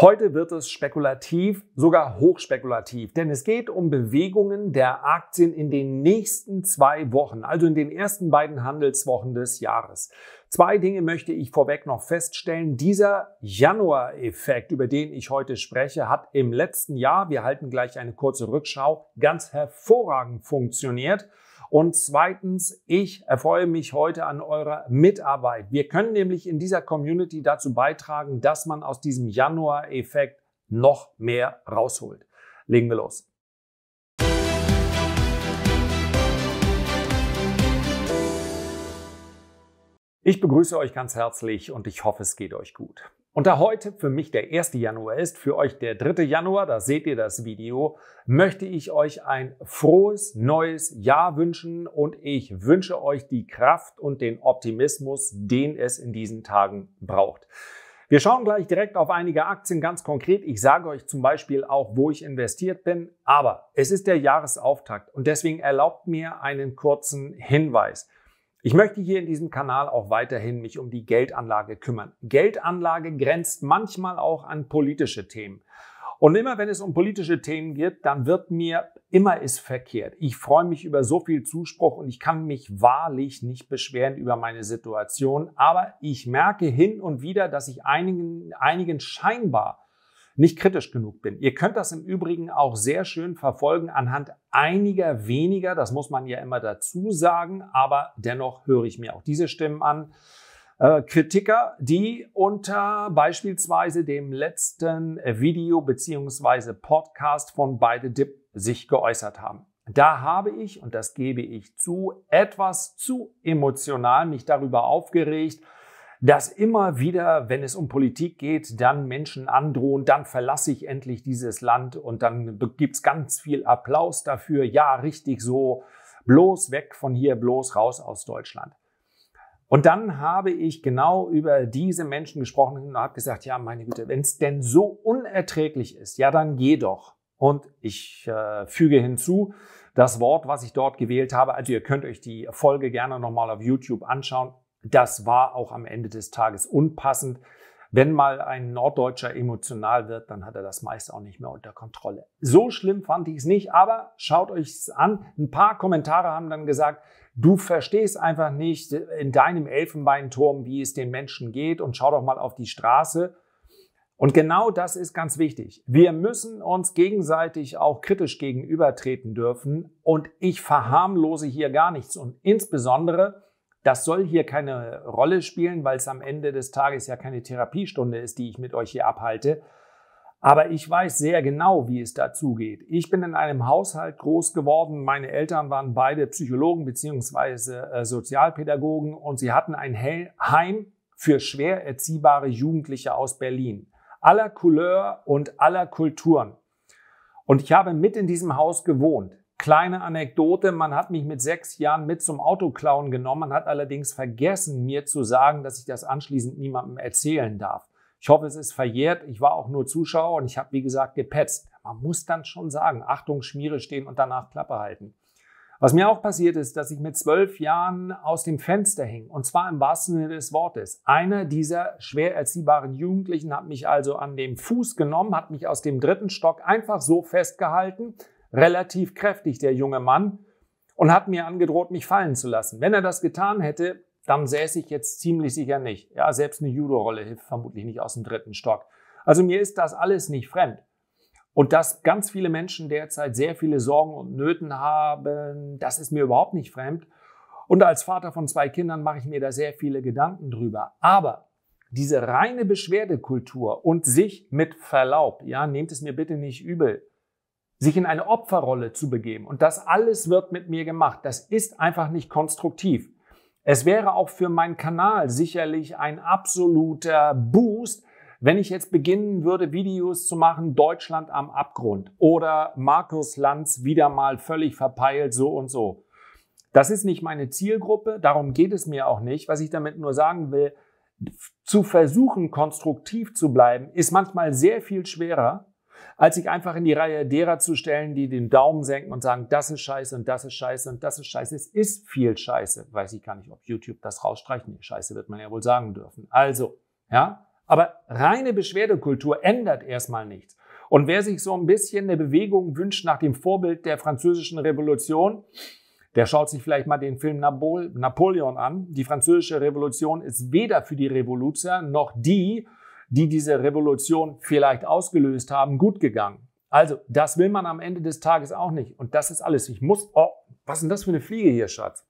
Heute wird es spekulativ, sogar hochspekulativ, denn es geht um Bewegungen der Aktien in den nächsten zwei Wochen, also in den ersten beiden Handelswochen des Jahres. Zwei Dinge möchte ich vorweg noch feststellen. Dieser Januar-Effekt, über den ich heute spreche, hat im letzten Jahr, wir halten gleich eine kurze Rückschau, ganz hervorragend funktioniert. Und zweitens, ich erfreue mich heute an eurer Mitarbeit. Wir können nämlich in dieser Community dazu beitragen, dass man aus diesem Januar-Effekt noch mehr rausholt. Legen wir los. Ich begrüße euch ganz herzlich und ich hoffe, es geht euch gut. Und da heute für mich der 1. Januar ist, für euch der 3. Januar, da seht ihr das Video, möchte ich euch ein frohes neues Jahr wünschen und ich wünsche euch die Kraft und den Optimismus, den es in diesen Tagen braucht. Wir schauen gleich direkt auf einige Aktien ganz konkret. Ich sage euch zum Beispiel auch, wo ich investiert bin. Aber es ist der Jahresauftakt und deswegen erlaubt mir einen kurzen Hinweis. Ich möchte hier in diesem Kanal auch weiterhin mich um die Geldanlage kümmern. Geldanlage grenzt manchmal auch an politische Themen. Und immer wenn es um politische Themen geht, dann wird mir immer ist verkehrt. Ich freue mich über so viel Zuspruch und ich kann mich wahrlich nicht beschweren über meine Situation. Aber ich merke hin und wieder, dass ich einigen, einigen scheinbar nicht kritisch genug bin. Ihr könnt das im Übrigen auch sehr schön verfolgen anhand einiger weniger, das muss man ja immer dazu sagen, aber dennoch höre ich mir auch diese Stimmen an. Äh, Kritiker, die unter beispielsweise dem letzten Video beziehungsweise Podcast von Beide Dip sich geäußert haben. Da habe ich, und das gebe ich zu, etwas zu emotional mich darüber aufgeregt, dass immer wieder, wenn es um Politik geht, dann Menschen androhen, dann verlasse ich endlich dieses Land und dann gibt es ganz viel Applaus dafür. Ja, richtig so, bloß weg von hier, bloß raus aus Deutschland. Und dann habe ich genau über diese Menschen gesprochen und habe gesagt, ja, meine Güte, wenn es denn so unerträglich ist, ja, dann geh doch. Und ich äh, füge hinzu, das Wort, was ich dort gewählt habe, also ihr könnt euch die Folge gerne nochmal auf YouTube anschauen, das war auch am Ende des Tages unpassend. Wenn mal ein Norddeutscher emotional wird, dann hat er das meist auch nicht mehr unter Kontrolle. So schlimm fand ich es nicht, aber schaut euch es an. Ein paar Kommentare haben dann gesagt, du verstehst einfach nicht in deinem Elfenbeinturm, wie es den Menschen geht und schau doch mal auf die Straße. Und genau das ist ganz wichtig. Wir müssen uns gegenseitig auch kritisch gegenübertreten dürfen und ich verharmlose hier gar nichts und insbesondere das soll hier keine Rolle spielen, weil es am Ende des Tages ja keine Therapiestunde ist, die ich mit euch hier abhalte. Aber ich weiß sehr genau, wie es dazu geht. Ich bin in einem Haushalt groß geworden. Meine Eltern waren beide Psychologen bzw. Äh, Sozialpädagogen und sie hatten ein Heim für schwer erziehbare Jugendliche aus Berlin. Aller Couleur und aller Kulturen. Und ich habe mit in diesem Haus gewohnt. Kleine Anekdote, man hat mich mit sechs Jahren mit zum Autoklauen genommen, hat allerdings vergessen, mir zu sagen, dass ich das anschließend niemandem erzählen darf. Ich hoffe, es ist verjährt. Ich war auch nur Zuschauer und ich habe, wie gesagt, gepetzt. Man muss dann schon sagen, Achtung, Schmiere stehen und danach Klappe halten. Was mir auch passiert ist, dass ich mit zwölf Jahren aus dem Fenster hing. Und zwar im wahrsten Sinne des Wortes. Einer dieser schwer erziehbaren Jugendlichen hat mich also an dem Fuß genommen, hat mich aus dem dritten Stock einfach so festgehalten, relativ kräftig, der junge Mann, und hat mir angedroht, mich fallen zu lassen. Wenn er das getan hätte, dann säße ich jetzt ziemlich sicher nicht. Ja, selbst eine Judo-Rolle hilft vermutlich nicht aus dem dritten Stock. Also mir ist das alles nicht fremd. Und dass ganz viele Menschen derzeit sehr viele Sorgen und Nöten haben, das ist mir überhaupt nicht fremd. Und als Vater von zwei Kindern mache ich mir da sehr viele Gedanken drüber. Aber diese reine Beschwerdekultur und sich mit Verlaub, ja, nehmt es mir bitte nicht übel, sich in eine Opferrolle zu begeben und das alles wird mit mir gemacht, das ist einfach nicht konstruktiv. Es wäre auch für meinen Kanal sicherlich ein absoluter Boost, wenn ich jetzt beginnen würde, Videos zu machen, Deutschland am Abgrund oder Markus Lanz wieder mal völlig verpeilt, so und so. Das ist nicht meine Zielgruppe, darum geht es mir auch nicht. Was ich damit nur sagen will, zu versuchen, konstruktiv zu bleiben, ist manchmal sehr viel schwerer, als sich einfach in die Reihe derer zu stellen, die den Daumen senken und sagen, das ist scheiße und das ist scheiße und das ist scheiße. Es ist viel scheiße. Weiß ich gar nicht, ob YouTube das rausstreichen. Nee, scheiße wird man ja wohl sagen dürfen. Also, ja. Aber reine Beschwerdekultur ändert erstmal nichts. Und wer sich so ein bisschen eine Bewegung wünscht nach dem Vorbild der französischen Revolution, der schaut sich vielleicht mal den Film Napoleon an. Die französische Revolution ist weder für die Revolution noch die, die diese Revolution vielleicht ausgelöst haben, gut gegangen. Also, das will man am Ende des Tages auch nicht. Und das ist alles. Ich muss, oh, was ist denn das für eine Fliege hier, Schatz?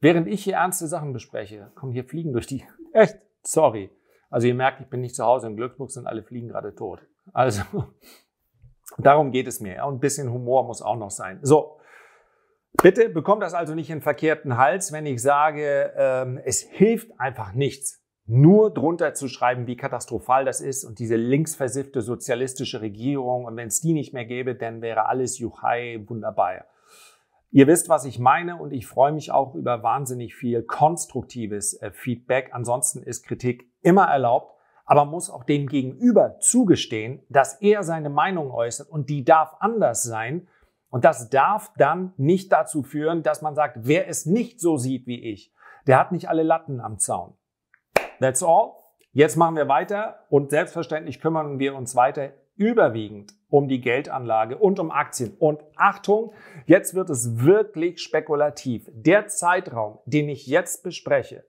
Während ich hier ernste Sachen bespreche, kommen hier Fliegen durch die, echt, sorry. Also, ihr merkt, ich bin nicht zu Hause in Glücksburg, sind alle Fliegen gerade tot. Also, darum geht es mir. Und ein bisschen Humor muss auch noch sein. So. Bitte bekommt das also nicht in verkehrten Hals, wenn ich sage, ähm, es hilft einfach nichts, nur drunter zu schreiben, wie katastrophal das ist und diese linksversiffte sozialistische Regierung und wenn es die nicht mehr gäbe, dann wäre alles Juchai wunderbar. Ihr wisst, was ich meine und ich freue mich auch über wahnsinnig viel konstruktives äh, Feedback. Ansonsten ist Kritik immer erlaubt, aber muss auch dem Gegenüber zugestehen, dass er seine Meinung äußert und die darf anders sein. Und das darf dann nicht dazu führen, dass man sagt, wer es nicht so sieht wie ich, der hat nicht alle Latten am Zaun. That's all. Jetzt machen wir weiter und selbstverständlich kümmern wir uns weiter überwiegend um die Geldanlage und um Aktien. Und Achtung, jetzt wird es wirklich spekulativ. Der Zeitraum, den ich jetzt bespreche,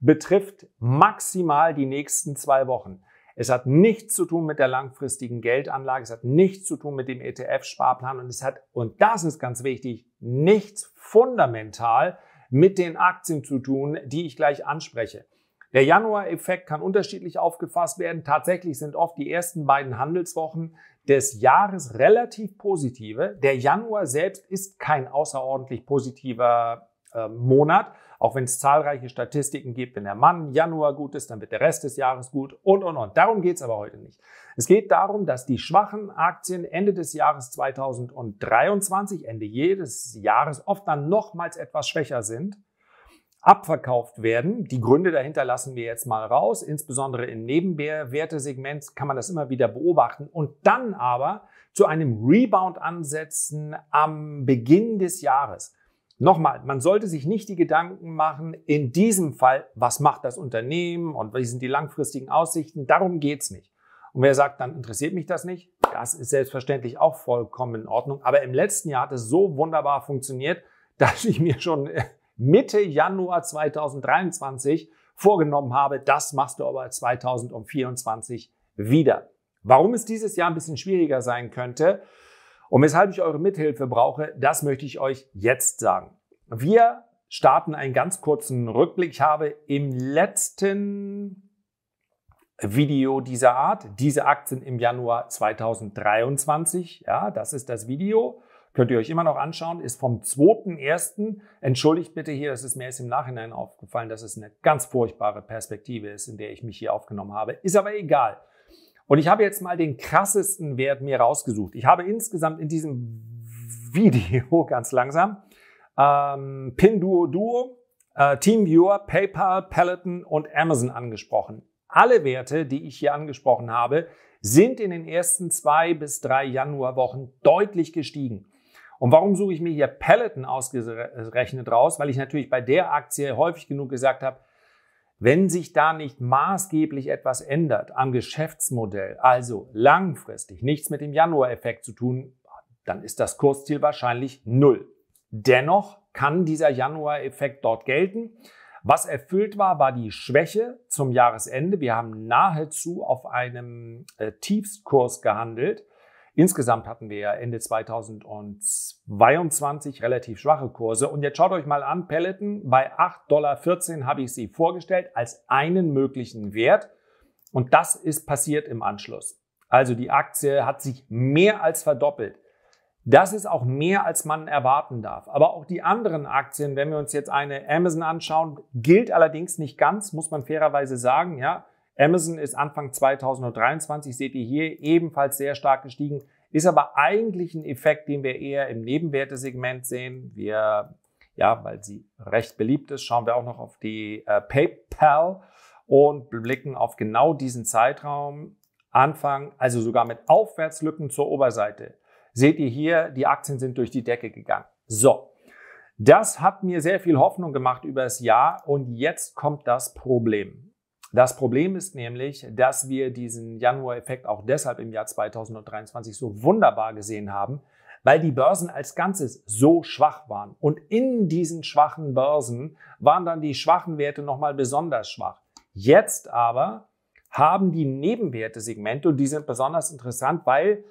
betrifft maximal die nächsten zwei Wochen. Es hat nichts zu tun mit der langfristigen Geldanlage, es hat nichts zu tun mit dem ETF-Sparplan und es hat, und das ist ganz wichtig, nichts fundamental mit den Aktien zu tun, die ich gleich anspreche. Der Januar-Effekt kann unterschiedlich aufgefasst werden. Tatsächlich sind oft die ersten beiden Handelswochen des Jahres relativ positive. Der Januar selbst ist kein außerordentlich positiver äh, Monat, auch wenn es zahlreiche Statistiken gibt. Wenn der Mann Januar gut ist, dann wird der Rest des Jahres gut und, und, und. Darum geht es aber heute nicht. Es geht darum, dass die schwachen Aktien Ende des Jahres 2023, Ende jedes Jahres, oft dann nochmals etwas schwächer sind abverkauft werden. Die Gründe dahinter lassen wir jetzt mal raus. Insbesondere im Nebenwertesegment kann man das immer wieder beobachten und dann aber zu einem Rebound ansetzen am Beginn des Jahres. Nochmal, man sollte sich nicht die Gedanken machen, in diesem Fall, was macht das Unternehmen und wie sind die langfristigen Aussichten, darum geht es nicht. Und wer sagt, dann interessiert mich das nicht, das ist selbstverständlich auch vollkommen in Ordnung. Aber im letzten Jahr hat es so wunderbar funktioniert, dass ich mir schon äh, Mitte Januar 2023 vorgenommen habe. Das machst du aber 2024 wieder. Warum es dieses Jahr ein bisschen schwieriger sein könnte und weshalb ich eure Mithilfe brauche, das möchte ich euch jetzt sagen. Wir starten einen ganz kurzen Rückblick. Ich habe im letzten Video dieser Art, diese Aktien im Januar 2023, ja, das ist das Video, Könnt ihr euch immer noch anschauen, ist vom 2.1. Entschuldigt bitte hier, es ist mir erst im Nachhinein aufgefallen, dass es eine ganz furchtbare Perspektive ist, in der ich mich hier aufgenommen habe. Ist aber egal. Und ich habe jetzt mal den krassesten Wert mir rausgesucht. Ich habe insgesamt in diesem Video ganz langsam ähm, Pinduo Duo, äh, TeamViewer, PayPal, Peloton und Amazon angesprochen. Alle Werte, die ich hier angesprochen habe, sind in den ersten zwei bis drei Januarwochen deutlich gestiegen. Und warum suche ich mir hier Peloton ausgerechnet raus? Weil ich natürlich bei der Aktie häufig genug gesagt habe, wenn sich da nicht maßgeblich etwas ändert am Geschäftsmodell, also langfristig nichts mit dem Januar-Effekt zu tun, dann ist das Kursziel wahrscheinlich null. Dennoch kann dieser Januar-Effekt dort gelten. Was erfüllt war, war die Schwäche zum Jahresende. Wir haben nahezu auf einem äh, Tiefstkurs gehandelt. Insgesamt hatten wir ja Ende 2022 relativ schwache Kurse. Und jetzt schaut euch mal an, Peloton, bei 8,14 Dollar habe ich sie vorgestellt als einen möglichen Wert. Und das ist passiert im Anschluss. Also die Aktie hat sich mehr als verdoppelt. Das ist auch mehr, als man erwarten darf. Aber auch die anderen Aktien, wenn wir uns jetzt eine Amazon anschauen, gilt allerdings nicht ganz, muss man fairerweise sagen, ja. Amazon ist Anfang 2023, seht ihr hier, ebenfalls sehr stark gestiegen. Ist aber eigentlich ein Effekt, den wir eher im Nebenwertesegment sehen. Wir, ja, weil sie recht beliebt ist, schauen wir auch noch auf die äh, PayPal und blicken auf genau diesen Zeitraum. Anfang, also sogar mit Aufwärtslücken zur Oberseite. Seht ihr hier, die Aktien sind durch die Decke gegangen. So. Das hat mir sehr viel Hoffnung gemacht über das Jahr und jetzt kommt das Problem. Das Problem ist nämlich, dass wir diesen Januar-Effekt auch deshalb im Jahr 2023 so wunderbar gesehen haben, weil die Börsen als Ganzes so schwach waren. Und in diesen schwachen Börsen waren dann die schwachen Werte nochmal besonders schwach. Jetzt aber haben die Nebenwerte Segmente und die sind besonders interessant, weil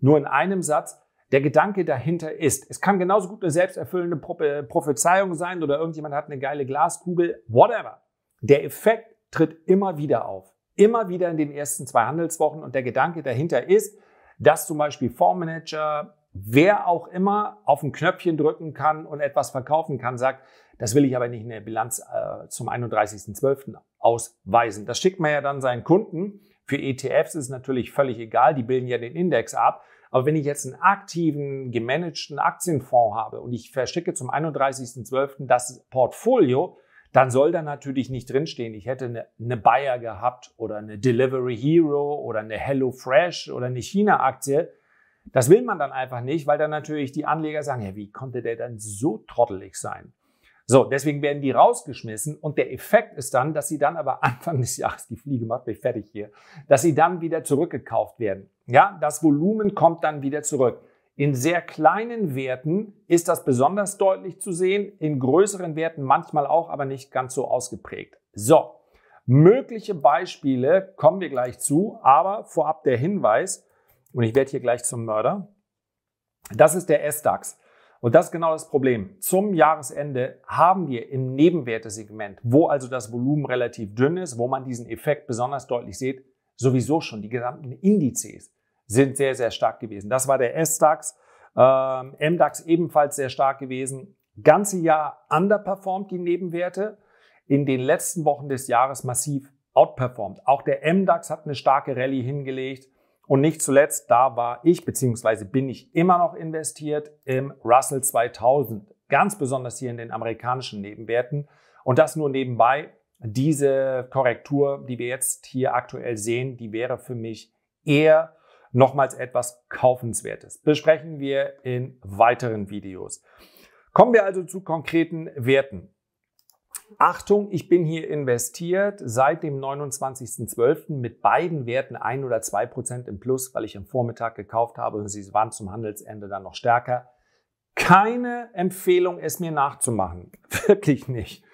nur in einem Satz der Gedanke dahinter ist. Es kann genauso gut eine selbsterfüllende Prophezeiung sein oder irgendjemand hat eine geile Glaskugel, whatever. Der Effekt tritt immer wieder auf. Immer wieder in den ersten zwei Handelswochen. Und der Gedanke dahinter ist, dass zum Beispiel Fondsmanager, wer auch immer, auf ein Knöpfchen drücken kann und etwas verkaufen kann, sagt, das will ich aber nicht in der Bilanz äh, zum 31.12. ausweisen. Das schickt man ja dann seinen Kunden. Für ETFs ist es natürlich völlig egal, die bilden ja den Index ab. Aber wenn ich jetzt einen aktiven, gemanagten Aktienfonds habe und ich verschicke zum 31.12. das Portfolio, dann soll da natürlich nicht drinstehen, ich hätte eine, eine Bayer gehabt oder eine Delivery Hero oder eine Hello Fresh oder eine China-Aktie. Das will man dann einfach nicht, weil dann natürlich die Anleger sagen, ja, wie konnte der dann so trottelig sein? So, deswegen werden die rausgeschmissen und der Effekt ist dann, dass sie dann aber Anfang des Jahres, die Fliege macht mich fertig hier, dass sie dann wieder zurückgekauft werden. Ja, das Volumen kommt dann wieder zurück. In sehr kleinen Werten ist das besonders deutlich zu sehen, in größeren Werten manchmal auch, aber nicht ganz so ausgeprägt. So, mögliche Beispiele kommen wir gleich zu, aber vorab der Hinweis, und ich werde hier gleich zum Mörder, das ist der S-DAX. Und das ist genau das Problem. Zum Jahresende haben wir im Nebenwertesegment, wo also das Volumen relativ dünn ist, wo man diesen Effekt besonders deutlich sieht, sowieso schon die gesamten Indizes sind sehr, sehr stark gewesen. Das war der S-DAX. Ähm, MDAX ebenfalls sehr stark gewesen. Ganze Jahr underperformt die Nebenwerte. In den letzten Wochen des Jahres massiv outperformt. Auch der MDAX hat eine starke Rallye hingelegt. Und nicht zuletzt, da war ich beziehungsweise bin ich immer noch investiert im Russell 2000. Ganz besonders hier in den amerikanischen Nebenwerten. Und das nur nebenbei. Diese Korrektur, die wir jetzt hier aktuell sehen, die wäre für mich eher nochmals etwas Kaufenswertes. Besprechen wir in weiteren Videos. Kommen wir also zu konkreten Werten. Achtung, ich bin hier investiert seit dem 29.12. mit beiden Werten ein oder zwei Prozent im Plus, weil ich am Vormittag gekauft habe und sie waren zum Handelsende dann noch stärker. Keine Empfehlung, es mir nachzumachen. Wirklich nicht.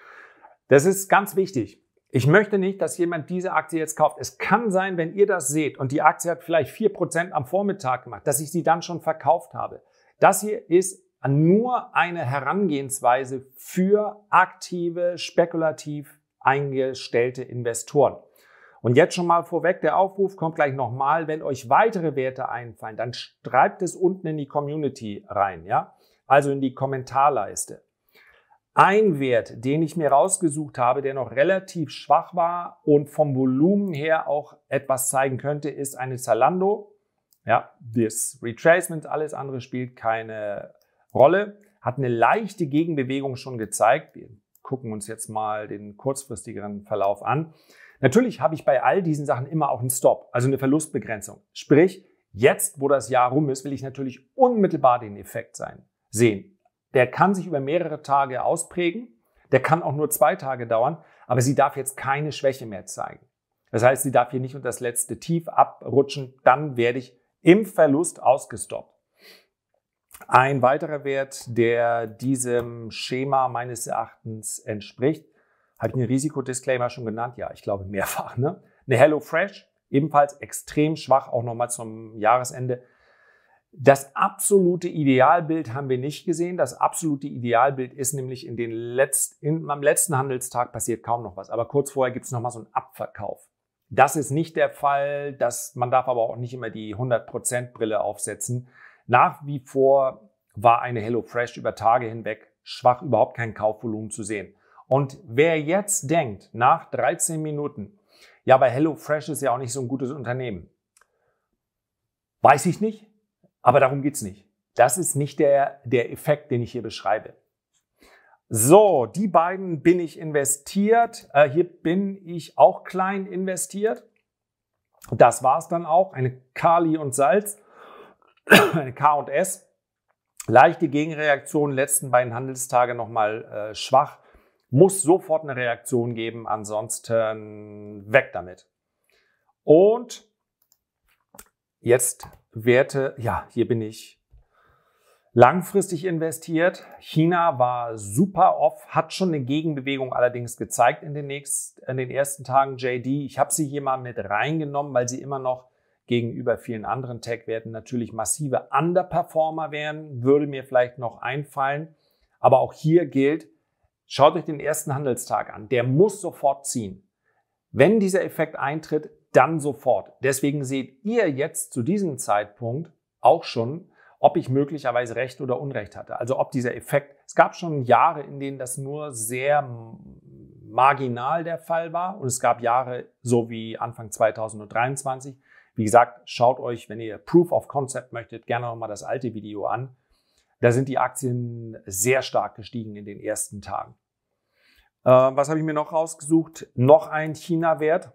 Das ist ganz wichtig. Ich möchte nicht, dass jemand diese Aktie jetzt kauft. Es kann sein, wenn ihr das seht und die Aktie hat vielleicht vier Prozent am Vormittag gemacht, dass ich sie dann schon verkauft habe. Das hier ist nur eine Herangehensweise für aktive, spekulativ eingestellte Investoren. Und jetzt schon mal vorweg, der Aufruf kommt gleich nochmal. Wenn euch weitere Werte einfallen, dann schreibt es unten in die Community rein, ja? Also in die Kommentarleiste. Ein Wert, den ich mir rausgesucht habe, der noch relativ schwach war und vom Volumen her auch etwas zeigen könnte, ist eine Zalando. Ja, das Retracement, alles andere spielt keine Rolle. Hat eine leichte Gegenbewegung schon gezeigt. Wir gucken uns jetzt mal den kurzfristigeren Verlauf an. Natürlich habe ich bei all diesen Sachen immer auch einen Stop, also eine Verlustbegrenzung. Sprich, jetzt, wo das Jahr rum ist, will ich natürlich unmittelbar den Effekt sein, sehen der kann sich über mehrere Tage ausprägen, der kann auch nur zwei Tage dauern, aber sie darf jetzt keine Schwäche mehr zeigen. Das heißt, sie darf hier nicht unter das letzte Tief abrutschen, dann werde ich im Verlust ausgestoppt. Ein weiterer Wert, der diesem Schema meines Erachtens entspricht, habe ich einen Risikodisclaimer schon genannt? Ja, ich glaube mehrfach. Ne? Eine HelloFresh, ebenfalls extrem schwach, auch nochmal zum Jahresende, das absolute Idealbild haben wir nicht gesehen. Das absolute Idealbild ist nämlich in den letzten, in, am letzten Handelstag passiert kaum noch was. Aber kurz vorher gibt es nochmal so einen Abverkauf. Das ist nicht der Fall. Das, man darf aber auch nicht immer die 100% Brille aufsetzen. Nach wie vor war eine HelloFresh über Tage hinweg schwach, überhaupt kein Kaufvolumen zu sehen. Und wer jetzt denkt, nach 13 Minuten, ja, bei HelloFresh ist ja auch nicht so ein gutes Unternehmen. Weiß ich nicht. Aber darum geht es nicht. Das ist nicht der, der Effekt, den ich hier beschreibe. So, die beiden bin ich investiert. Äh, hier bin ich auch klein investiert. Das war es dann auch. Eine Kali und Salz, eine K und S. Leichte Gegenreaktion, letzten beiden Handelstage nochmal äh, schwach. Muss sofort eine Reaktion geben, ansonsten weg damit. Und jetzt Werte, ja, hier bin ich langfristig investiert. China war super off, hat schon eine Gegenbewegung allerdings gezeigt in den, nächsten, in den ersten Tagen. JD, ich habe sie hier mal mit reingenommen, weil sie immer noch gegenüber vielen anderen Tech-Werten natürlich massive Underperformer wären, würde mir vielleicht noch einfallen. Aber auch hier gilt, schaut euch den ersten Handelstag an, der muss sofort ziehen. Wenn dieser Effekt eintritt, dann sofort. Deswegen seht ihr jetzt zu diesem Zeitpunkt auch schon, ob ich möglicherweise Recht oder Unrecht hatte. Also ob dieser Effekt, es gab schon Jahre, in denen das nur sehr marginal der Fall war und es gab Jahre, so wie Anfang 2023. Wie gesagt, schaut euch, wenn ihr Proof of Concept möchtet, gerne nochmal das alte Video an. Da sind die Aktien sehr stark gestiegen in den ersten Tagen. Äh, was habe ich mir noch rausgesucht? Noch ein China-Wert.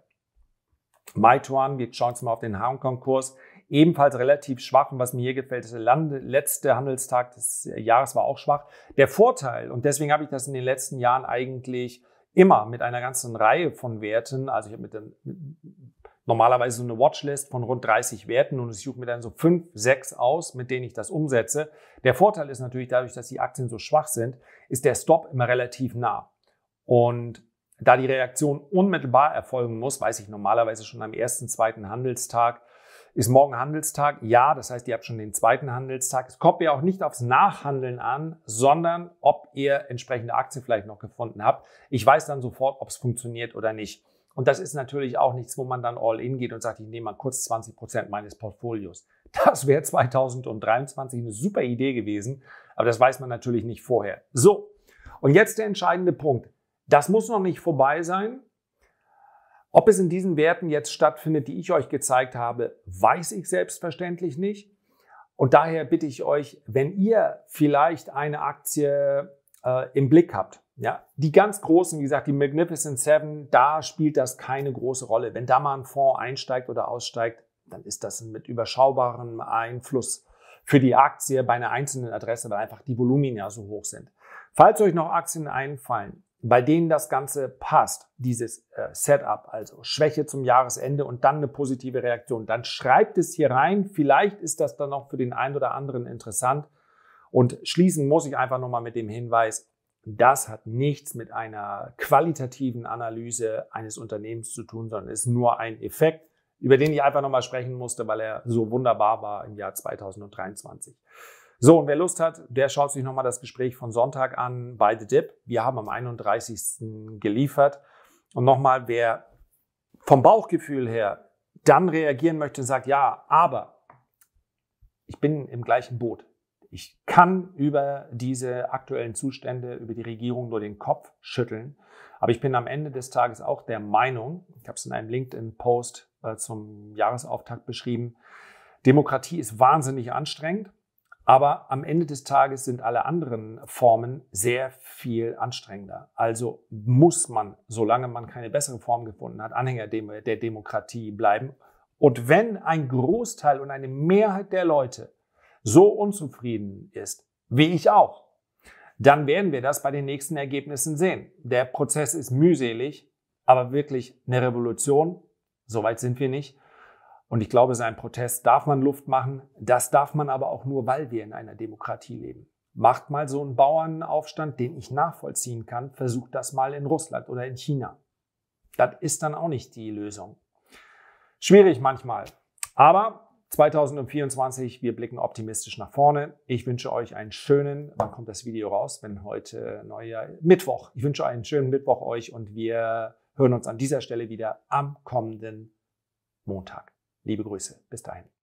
Meituan, wir schauen jetzt mal auf den Hongkong-Kurs, ebenfalls relativ schwach. Und was mir hier gefällt, ist der letzte Handelstag des Jahres war auch schwach. Der Vorteil, und deswegen habe ich das in den letzten Jahren eigentlich immer mit einer ganzen Reihe von Werten, also ich habe mit dem, normalerweise so eine Watchlist von rund 30 Werten und ich suche mir dann so fünf, sechs aus, mit denen ich das umsetze. Der Vorteil ist natürlich dadurch, dass die Aktien so schwach sind, ist der Stop immer relativ nah. Und da die Reaktion unmittelbar erfolgen muss, weiß ich normalerweise schon am ersten, zweiten Handelstag, ist morgen Handelstag? Ja, das heißt, ihr habt schon den zweiten Handelstag. Es kommt ja auch nicht aufs Nachhandeln an, sondern ob ihr entsprechende Aktien vielleicht noch gefunden habt. Ich weiß dann sofort, ob es funktioniert oder nicht. Und das ist natürlich auch nichts, wo man dann all in geht und sagt, ich nehme mal kurz 20 Prozent meines Portfolios. Das wäre 2023 eine super Idee gewesen, aber das weiß man natürlich nicht vorher. So, und jetzt der entscheidende Punkt. Das muss noch nicht vorbei sein. Ob es in diesen Werten jetzt stattfindet, die ich euch gezeigt habe, weiß ich selbstverständlich nicht. Und daher bitte ich euch, wenn ihr vielleicht eine Aktie äh, im Blick habt, ja, die ganz großen, wie gesagt, die Magnificent Seven, da spielt das keine große Rolle. Wenn da mal ein Fonds einsteigt oder aussteigt, dann ist das mit überschaubarem Einfluss für die Aktie bei einer einzelnen Adresse, weil einfach die Volumina so hoch sind. Falls euch noch Aktien einfallen, bei denen das Ganze passt, dieses äh, Setup, also Schwäche zum Jahresende und dann eine positive Reaktion, dann schreibt es hier rein. Vielleicht ist das dann noch für den einen oder anderen interessant. Und schließen muss ich einfach nochmal mit dem Hinweis, das hat nichts mit einer qualitativen Analyse eines Unternehmens zu tun, sondern ist nur ein Effekt, über den ich einfach nochmal sprechen musste, weil er so wunderbar war im Jahr 2023. So, und wer Lust hat, der schaut sich nochmal das Gespräch von Sonntag an bei The Dip. Wir haben am 31. geliefert. Und nochmal, wer vom Bauchgefühl her dann reagieren möchte und sagt, ja, aber ich bin im gleichen Boot. Ich kann über diese aktuellen Zustände, über die Regierung nur den Kopf schütteln. Aber ich bin am Ende des Tages auch der Meinung, ich habe es in einem LinkedIn-Post äh, zum Jahresauftakt beschrieben, Demokratie ist wahnsinnig anstrengend. Aber am Ende des Tages sind alle anderen Formen sehr viel anstrengender. Also muss man, solange man keine bessere Form gefunden hat, Anhänger der Demokratie bleiben. Und wenn ein Großteil und eine Mehrheit der Leute so unzufrieden ist, wie ich auch, dann werden wir das bei den nächsten Ergebnissen sehen. Der Prozess ist mühselig, aber wirklich eine Revolution, soweit sind wir nicht, und ich glaube, sein Protest darf man Luft machen. Das darf man aber auch nur, weil wir in einer Demokratie leben. Macht mal so einen Bauernaufstand, den ich nachvollziehen kann. Versucht das mal in Russland oder in China. Das ist dann auch nicht die Lösung. Schwierig manchmal. Aber 2024, wir blicken optimistisch nach vorne. Ich wünsche euch einen schönen, wann kommt das Video raus? Wenn heute Neujahr, Mittwoch. Ich wünsche einen schönen Mittwoch euch und wir hören uns an dieser Stelle wieder am kommenden Montag. Liebe Grüße, bis dahin.